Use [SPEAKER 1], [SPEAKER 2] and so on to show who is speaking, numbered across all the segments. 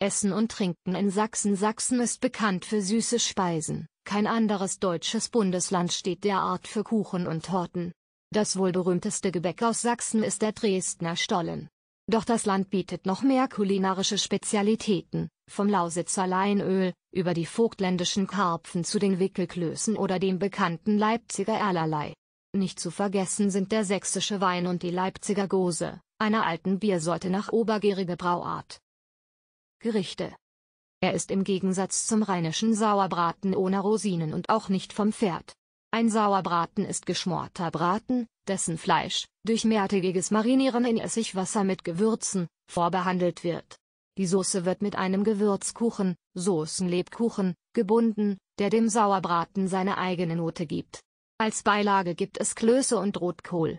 [SPEAKER 1] Essen und Trinken in Sachsen Sachsen ist bekannt für süße Speisen, kein anderes deutsches Bundesland steht derart für Kuchen und Torten. Das wohl berühmteste Gebäck aus Sachsen ist der Dresdner Stollen. Doch das Land bietet noch mehr kulinarische Spezialitäten, vom Lausitzer Leinöl, über die vogtländischen Karpfen zu den Wickelklößen oder dem bekannten Leipziger Erlerlei. Nicht zu vergessen sind der sächsische Wein und die Leipziger Gose, einer alten Biersorte nach obergärige Brauart. Gerichte. Er ist im Gegensatz zum rheinischen Sauerbraten ohne Rosinen und auch nicht vom Pferd. Ein Sauerbraten ist geschmorter Braten, dessen Fleisch, durch mehrtägiges Marinieren in Essigwasser mit Gewürzen, vorbehandelt wird. Die Soße wird mit einem Gewürzkuchen, Soßenlebkuchen, gebunden, der dem Sauerbraten seine eigene Note gibt. Als Beilage gibt es Klöße und Rotkohl.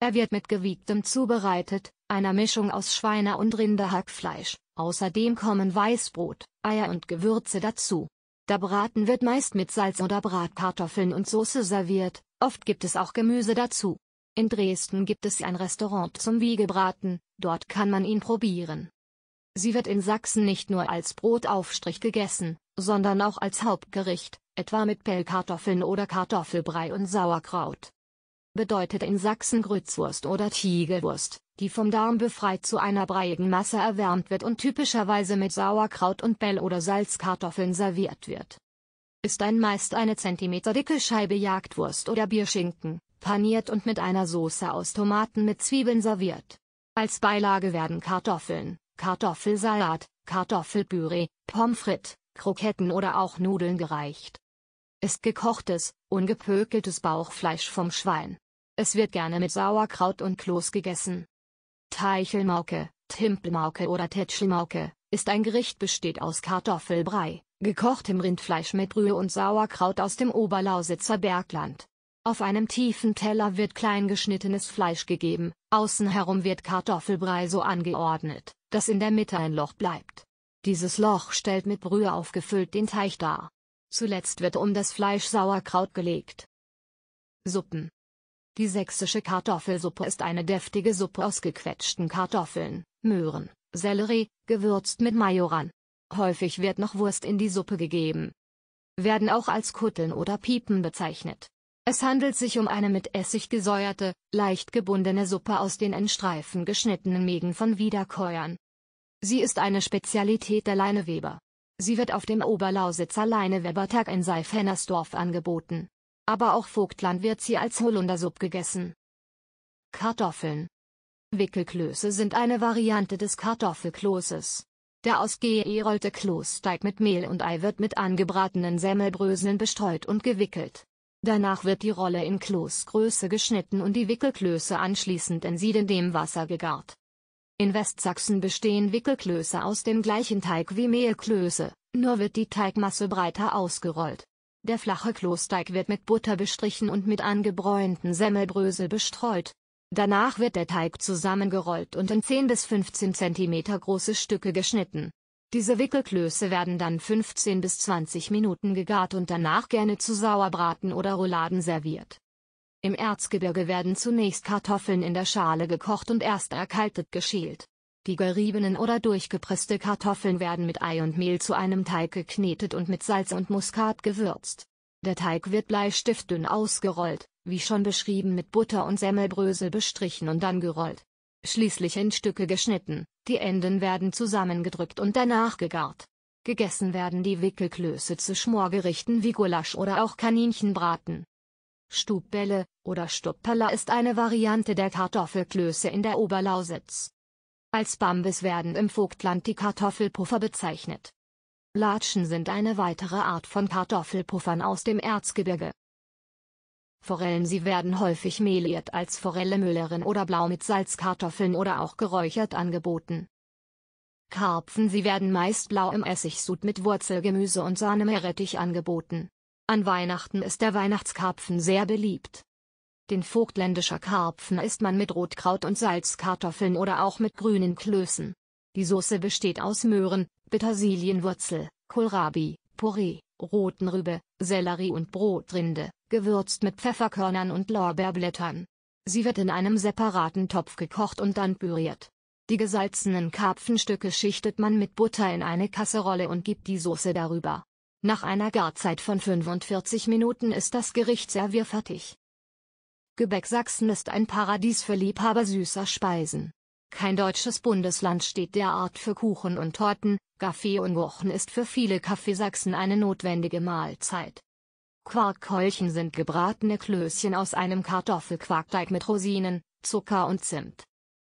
[SPEAKER 1] Er wird mit gewiegtem zubereitet, einer Mischung aus Schweine- und Rinderhackfleisch. Außerdem kommen Weißbrot, Eier und Gewürze dazu. Der Braten wird meist mit Salz oder Bratkartoffeln und Soße serviert, oft gibt es auch Gemüse dazu. In Dresden gibt es ein Restaurant zum Wiegebraten, dort kann man ihn probieren. Sie wird in Sachsen nicht nur als Brotaufstrich gegessen, sondern auch als Hauptgericht, etwa mit Pellkartoffeln oder Kartoffelbrei und Sauerkraut bedeutet in Sachsen Grützwurst oder Tiegelwurst, die vom Darm befreit zu einer breiigen Masse erwärmt wird und typischerweise mit Sauerkraut und Bell oder Salzkartoffeln serviert wird. Ist ein meist eine Zentimeter dicke Scheibe Jagdwurst oder Bierschinken, paniert und mit einer Soße aus Tomaten mit Zwiebeln serviert. Als Beilage werden Kartoffeln, Kartoffelsalat, Kartoffelpüree, Pommes frites, Kroketten oder auch Nudeln gereicht. Ist gekochtes, ungepökeltes Bauchfleisch vom Schwein, es wird gerne mit Sauerkraut und Kloß gegessen. Teichelmauke, Timpelmauke oder Tetschelmauke, ist ein Gericht besteht aus Kartoffelbrei, gekochtem Rindfleisch mit Brühe und Sauerkraut aus dem Oberlausitzer Bergland. Auf einem tiefen Teller wird klein geschnittenes Fleisch gegeben, außen herum wird Kartoffelbrei so angeordnet, dass in der Mitte ein Loch bleibt. Dieses Loch stellt mit Brühe aufgefüllt den Teich dar. Zuletzt wird um das Fleisch Sauerkraut gelegt. Suppen die sächsische Kartoffelsuppe ist eine deftige Suppe aus gequetschten Kartoffeln, Möhren, Sellerie, gewürzt mit Majoran. Häufig wird noch Wurst in die Suppe gegeben. Werden auch als Kutteln oder Piepen bezeichnet. Es handelt sich um eine mit Essig gesäuerte, leicht gebundene Suppe aus den in Streifen geschnittenen Mägen von Wiederkäuern. Sie ist eine Spezialität der Leineweber. Sie wird auf dem Oberlausitzer Leinewebertag in Seifennersdorf angeboten. Aber auch Vogtland wird sie als Holundersuppe gegessen. Kartoffeln. Wickelklöße sind eine Variante des Kartoffelkloses. Der ausgeerollte Kloßteig mit Mehl und Ei wird mit angebratenen Semmelbröseln bestreut und gewickelt. Danach wird die Rolle in Kloßgröße geschnitten und die Wickelklöße anschließend in siedendem Wasser gegart. In Westsachsen bestehen Wickelklöße aus dem gleichen Teig wie Mehlklöße, nur wird die Teigmasse breiter ausgerollt. Der flache Klosteig wird mit Butter bestrichen und mit angebräunten Semmelbrösel bestreut. Danach wird der Teig zusammengerollt und in 10 bis 15 cm große Stücke geschnitten. Diese Wickelklöße werden dann 15 bis 20 Minuten gegart und danach gerne zu Sauerbraten oder Rouladen serviert. Im Erzgebirge werden zunächst Kartoffeln in der Schale gekocht und erst erkaltet geschält. Die geriebenen oder durchgepresste Kartoffeln werden mit Ei und Mehl zu einem Teig geknetet und mit Salz und Muskat gewürzt. Der Teig wird bleistiftdünn ausgerollt, wie schon beschrieben mit Butter und Semmelbrösel bestrichen und dann gerollt. Schließlich in Stücke geschnitten, die Enden werden zusammengedrückt und danach gegart. Gegessen werden die Wickelklöße zu Schmorgerichten wie Gulasch oder auch Kaninchenbraten. Stubbälle oder Stupperla ist eine Variante der Kartoffelklöße in der Oberlausitz. Als Bambis werden im Vogtland die Kartoffelpuffer bezeichnet. Latschen sind eine weitere Art von Kartoffelpuffern aus dem Erzgebirge. Forellen Sie werden häufig mehliert als Forelle Müllerin oder blau mit Salzkartoffeln oder auch geräuchert angeboten. Karpfen Sie werden meist blau im Essigsud mit Wurzelgemüse und Sahnemeerrettich angeboten. An Weihnachten ist der Weihnachtskarpfen sehr beliebt. Den vogtländischer Karpfen isst man mit Rotkraut und Salzkartoffeln oder auch mit grünen Klößen. Die Soße besteht aus Möhren, Petersilienwurzel, Kohlrabi, Porree, roten Rübe, Sellerie und Brotrinde, gewürzt mit Pfefferkörnern und Lorbeerblättern. Sie wird in einem separaten Topf gekocht und dann püriert. Die gesalzenen Karpfenstücke schichtet man mit Butter in eine Kasserolle und gibt die Soße darüber. Nach einer Garzeit von 45 Minuten ist das Gericht servierfertig. Gebäck Sachsen ist ein Paradies für Liebhaber süßer Speisen. Kein deutsches Bundesland steht derart für Kuchen und Torten, Kaffee und Kuchen ist für viele Kaffeesachsen eine notwendige Mahlzeit. Quarkkeulchen sind gebratene Klößchen aus einem Kartoffelquarkteig mit Rosinen, Zucker und Zimt.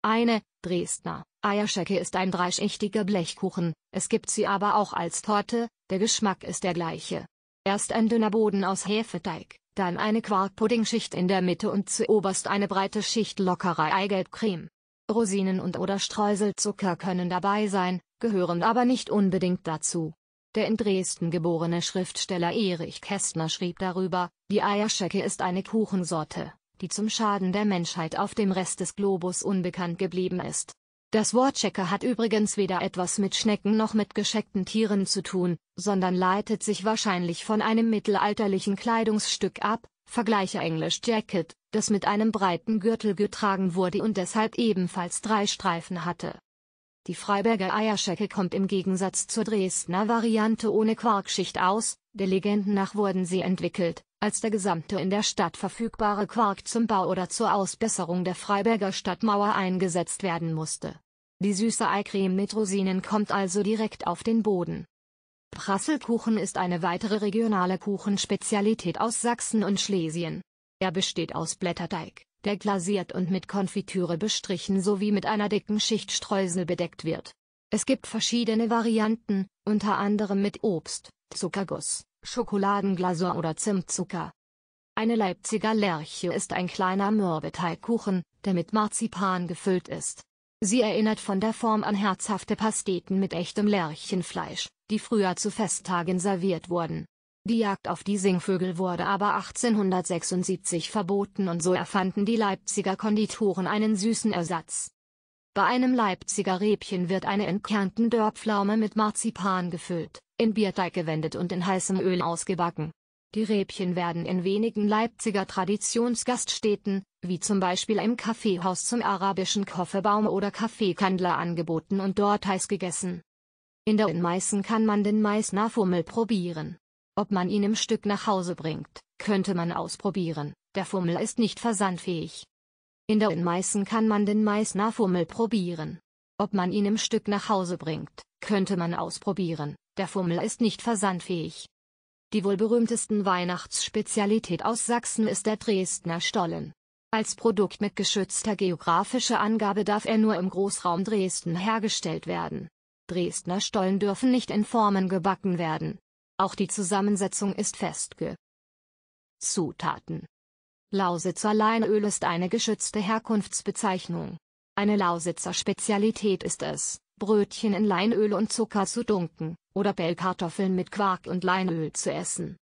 [SPEAKER 1] Eine, Dresdner, Eierschecke ist ein dreischichtiger Blechkuchen, es gibt sie aber auch als Torte, der Geschmack ist der gleiche. Erst ein dünner Boden aus Hefeteig, dann eine Quarkpuddingschicht in der Mitte und zuoberst eine breite Schicht lockere Eigelbcreme. Rosinen und oder Streuselzucker können dabei sein, gehören aber nicht unbedingt dazu. Der in Dresden geborene Schriftsteller Erich Kästner schrieb darüber, die Eierschecke ist eine Kuchensorte, die zum Schaden der Menschheit auf dem Rest des Globus unbekannt geblieben ist. Das Wort Checker hat übrigens weder etwas mit Schnecken noch mit gescheckten Tieren zu tun, sondern leitet sich wahrscheinlich von einem mittelalterlichen Kleidungsstück ab, vergleiche Englisch Jacket, das mit einem breiten Gürtel getragen wurde und deshalb ebenfalls drei Streifen hatte. Die Freiberger Eierschecke kommt im Gegensatz zur Dresdner Variante ohne Quarkschicht aus, der Legenden nach wurden sie entwickelt, als der gesamte in der Stadt verfügbare Quark zum Bau oder zur Ausbesserung der Freiberger Stadtmauer eingesetzt werden musste. Die süße Eicreme mit Rosinen kommt also direkt auf den Boden. Prasselkuchen ist eine weitere regionale Kuchenspezialität aus Sachsen und Schlesien. Er besteht aus Blätterteig, der glasiert und mit Konfitüre bestrichen sowie mit einer dicken Schicht Streusel bedeckt wird es gibt verschiedene Varianten, unter anderem mit Obst, Zuckerguss, Schokoladenglasur oder Zimtzucker. Eine Leipziger Lerche ist ein kleiner Mürbeteigkuchen, der mit Marzipan gefüllt ist. Sie erinnert von der Form an herzhafte Pasteten mit echtem Lerchenfleisch, die früher zu Festtagen serviert wurden. Die Jagd auf die Singvögel wurde aber 1876 verboten und so erfanden die Leipziger Konditoren einen süßen Ersatz. Bei einem Leipziger Rebchen wird eine in Kärnten Dörrpflaume mit Marzipan gefüllt, in Bierteig gewendet und in heißem Öl ausgebacken. Die Rebchen werden in wenigen Leipziger Traditionsgaststätten, wie zum Beispiel im Kaffeehaus zum arabischen Kofferbaum oder Kaffeekandler angeboten und dort heiß gegessen. In der in Meißen kann man den Meißner Fummel probieren. Ob man ihn im Stück nach Hause bringt, könnte man ausprobieren, der Fummel ist nicht versandfähig, in der in Meißen kann man den Meißner Fummel probieren. Ob man ihn im Stück nach Hause bringt, könnte man ausprobieren, der Fummel ist nicht versandfähig. Die wohl berühmtesten Weihnachtsspezialität aus Sachsen ist der Dresdner Stollen. Als Produkt mit geschützter geografischer Angabe darf er nur im Großraum Dresden hergestellt werden. Dresdner Stollen dürfen nicht in Formen gebacken werden. Auch die Zusammensetzung ist festge. Zutaten Lausitzer Leinöl ist eine geschützte Herkunftsbezeichnung. Eine Lausitzer Spezialität ist es, Brötchen in Leinöl und Zucker zu dunken, oder Bellkartoffeln mit Quark und Leinöl zu essen.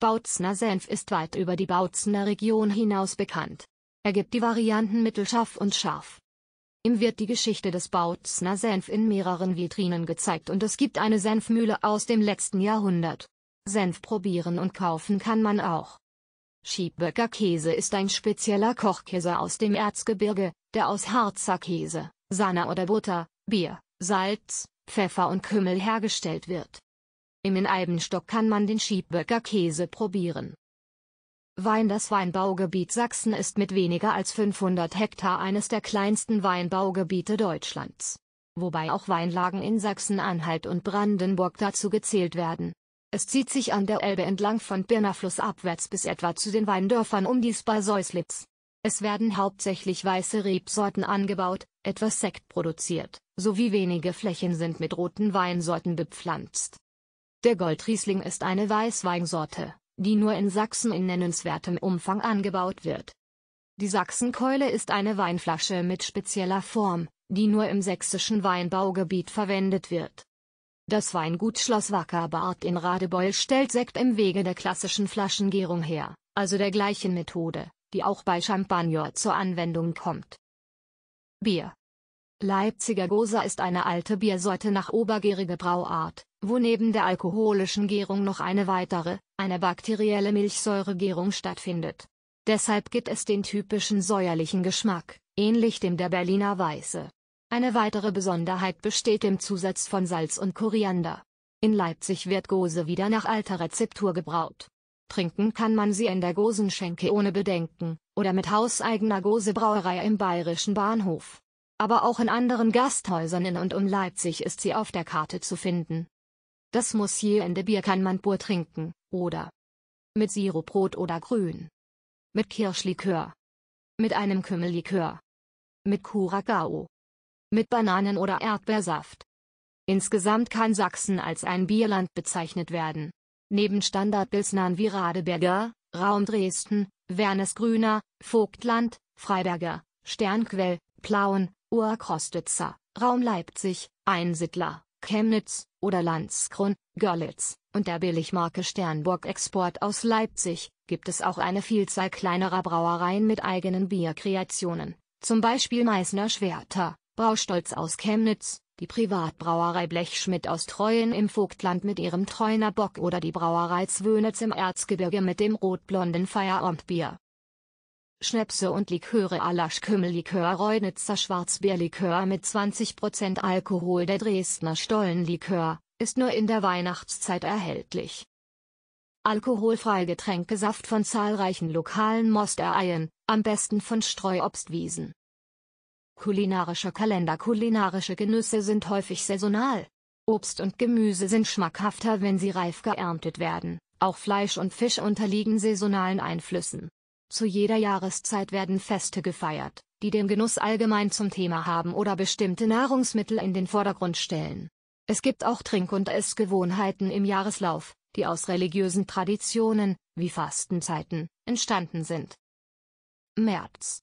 [SPEAKER 1] Bautzner Senf ist weit über die Bautzner Region hinaus bekannt. Er gibt die Varianten mittelscharf und scharf. Ihm wird die Geschichte des Bautzner Senf in mehreren Vitrinen gezeigt und es gibt eine Senfmühle aus dem letzten Jahrhundert. Senf probieren und kaufen kann man auch. Schieböcker Käse ist ein spezieller Kochkäse aus dem Erzgebirge, der aus Harzer Käse, Sahne oder Butter, Bier, Salz, Pfeffer und Kümmel hergestellt wird. Im Eibenstock kann man den Schieböcker Käse probieren. Wein Das Weinbaugebiet Sachsen ist mit weniger als 500 Hektar eines der kleinsten Weinbaugebiete Deutschlands. Wobei auch Weinlagen in Sachsen-Anhalt und Brandenburg dazu gezählt werden es zieht sich an der Elbe entlang von Birna abwärts bis etwa zu den Weindörfern um dies bei Seuslitz. Es werden hauptsächlich weiße Rebsorten angebaut, etwas Sekt produziert, sowie wenige Flächen sind mit roten Weinsorten bepflanzt. Der Goldriesling ist eine Weißweinsorte, die nur in Sachsen in nennenswertem Umfang angebaut wird. Die Sachsenkeule ist eine Weinflasche mit spezieller Form, die nur im sächsischen Weinbaugebiet verwendet wird. Das Weingut Schloss Wackerbart in Radebeul stellt Sekt im Wege der klassischen Flaschengärung her, also der gleichen Methode, die auch bei Champagner zur Anwendung kommt. Bier Leipziger Gosa ist eine alte Biersorte nach obergäriger Brauart, wo neben der alkoholischen Gärung noch eine weitere, eine bakterielle Milchsäuregärung stattfindet. Deshalb gibt es den typischen säuerlichen Geschmack, ähnlich dem der Berliner Weiße. Eine weitere Besonderheit besteht im Zusatz von Salz und Koriander. In Leipzig wird Gose wieder nach alter Rezeptur gebraut. Trinken kann man sie in der Gosenschenke ohne Bedenken, oder mit hauseigener Gosebrauerei im bayerischen Bahnhof. Aber auch in anderen Gasthäusern in und um Leipzig ist sie auf der Karte zu finden. Das Moussierende Bier kann man pur trinken, oder mit Sirup oder grün, mit Kirschlikör, mit einem Kümmellikör, mit Kuragao mit Bananen oder Erdbeersaft. Insgesamt kann Sachsen als ein Bierland bezeichnet werden. Neben Standardpilsnern wie Radeberger, Raum Dresden, Wernesgrüner, Vogtland, Freiberger, Sternquell, Plauen, Urkrostitzer, Raum Leipzig, Einsiedler, Chemnitz oder Landskron, Görlitz und der Billigmarke Sternburg Export aus Leipzig gibt es auch eine Vielzahl kleinerer Brauereien mit eigenen Bierkreationen, zum Beispiel Meißner Schwerter, Braustolz aus Chemnitz, die Privatbrauerei Blechschmidt aus Treuen im Vogtland mit ihrem Treuner Bock oder die Brauerei Zwönitz im Erzgebirge mit dem rotblonden Feierabendbier. Schnäpse und Liköre Alasch Kümmellikör Reudnitzer Schwarzbierlikör mit 20% Alkohol der Dresdner Stollenlikör, ist nur in der Weihnachtszeit erhältlich. Alkoholfrei Getränkesaft von zahlreichen lokalen Mostereien, am besten von Streuobstwiesen. Kulinarischer Kalender Kulinarische Genüsse sind häufig saisonal. Obst und Gemüse sind schmackhafter, wenn sie reif geerntet werden. Auch Fleisch und Fisch unterliegen saisonalen Einflüssen. Zu jeder Jahreszeit werden Feste gefeiert, die den Genuss allgemein zum Thema haben oder bestimmte Nahrungsmittel in den Vordergrund stellen. Es gibt auch Trink- und Essgewohnheiten im Jahreslauf, die aus religiösen Traditionen, wie Fastenzeiten, entstanden sind. März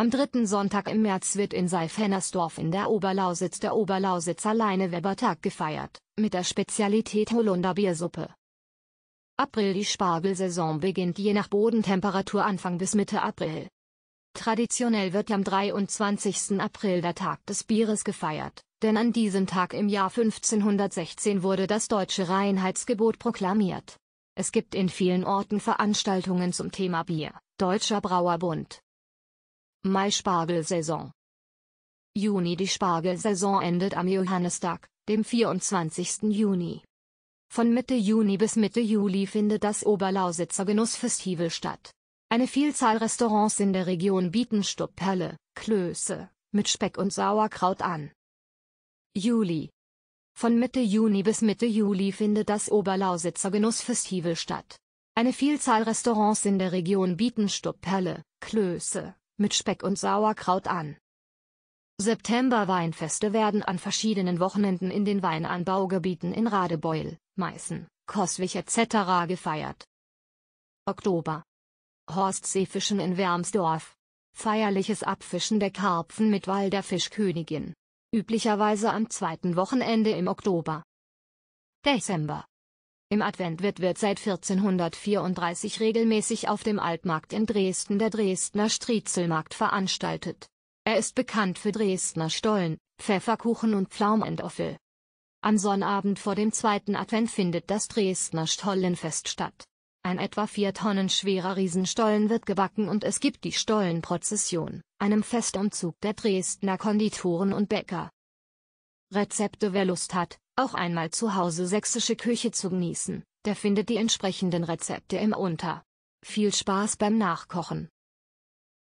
[SPEAKER 1] am dritten Sonntag im März wird in Seifennersdorf in der Oberlausitz der Oberlausitz Oberlausitzer Leinewebertag gefeiert, mit der Spezialität Holunderbiersuppe. April Die Spargelsaison beginnt je nach Bodentemperatur Anfang bis Mitte April. Traditionell wird am 23. April der Tag des Bieres gefeiert, denn an diesem Tag im Jahr 1516 wurde das deutsche Reinheitsgebot proklamiert. Es gibt in vielen Orten Veranstaltungen zum Thema Bier, Deutscher Brauerbund, Mai Spargelsaison Juni Die Spargelsaison endet am Johannistag, dem 24. Juni. Von Mitte Juni bis Mitte Juli findet das Oberlausitzer Genussfestival statt. Eine Vielzahl Restaurants in der Region bieten Stupperle, Klöße, mit Speck und Sauerkraut an. Juli Von Mitte Juni bis Mitte Juli findet das Oberlausitzer Genussfestival statt. Eine Vielzahl Restaurants in der Region bieten Stupperle, Klöße, mit Speck und Sauerkraut an. September-Weinfeste werden an verschiedenen Wochenenden in den Weinanbaugebieten in Radebeul, Meißen, Koswig etc. gefeiert. Oktober. Horstseefischen in Wermsdorf. Feierliches Abfischen der Karpfen mit Wall der Fischkönigin. Üblicherweise am zweiten Wochenende im Oktober. Dezember. Im Advent wird, seit 1434 regelmäßig auf dem Altmarkt in Dresden der Dresdner Striezelmarkt veranstaltet. Er ist bekannt für Dresdner Stollen, Pfefferkuchen und Pflaumendoffel. Am Sonnabend vor dem zweiten Advent findet das Dresdner Stollenfest statt. Ein etwa vier Tonnen schwerer Riesenstollen wird gebacken und es gibt die Stollenprozession, einem Festumzug der Dresdner Konditoren und Bäcker. Rezepte Wer Lust hat, auch einmal zu Hause sächsische Küche zu genießen, der findet die entsprechenden Rezepte im Unter. Viel Spaß beim Nachkochen!